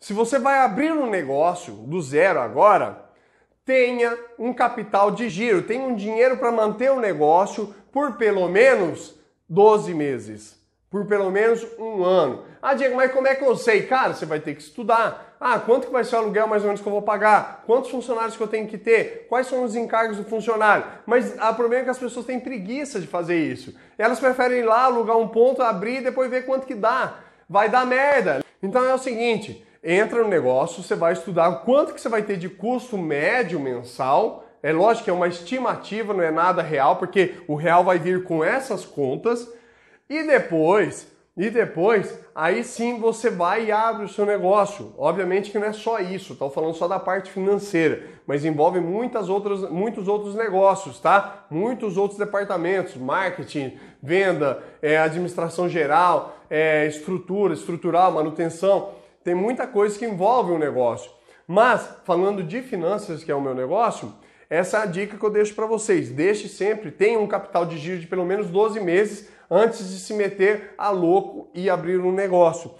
Se você vai abrir um negócio do zero agora, tenha um capital de giro, tenha um dinheiro para manter o negócio por pelo menos 12 meses, por pelo menos um ano. Ah, Diego, mas como é que eu sei? Cara, você vai ter que estudar. Ah, quanto que vai ser o aluguel mais ou menos que eu vou pagar? Quantos funcionários que eu tenho que ter? Quais são os encargos do funcionário? Mas o problema é que as pessoas têm preguiça de fazer isso. Elas preferem ir lá, alugar um ponto, abrir e depois ver quanto que dá. Vai dar merda. Então é o seguinte, entra no negócio, você vai estudar quanto que você vai ter de custo médio mensal. É lógico que é uma estimativa, não é nada real, porque o real vai vir com essas contas. E depois, e depois, aí sim você vai e abre o seu negócio. Obviamente que não é só isso, estou falando só da parte financeira, mas envolve muitas outras, muitos outros negócios, tá? Muitos outros departamentos, marketing, venda, é, administração geral, é, estrutura, estrutural, manutenção tem muita coisa que envolve o um negócio. Mas, falando de finanças, que é o meu negócio, essa é a dica que eu deixo para vocês. Deixe sempre, tenha um capital de giro de pelo menos 12 meses antes de se meter a louco e abrir um negócio.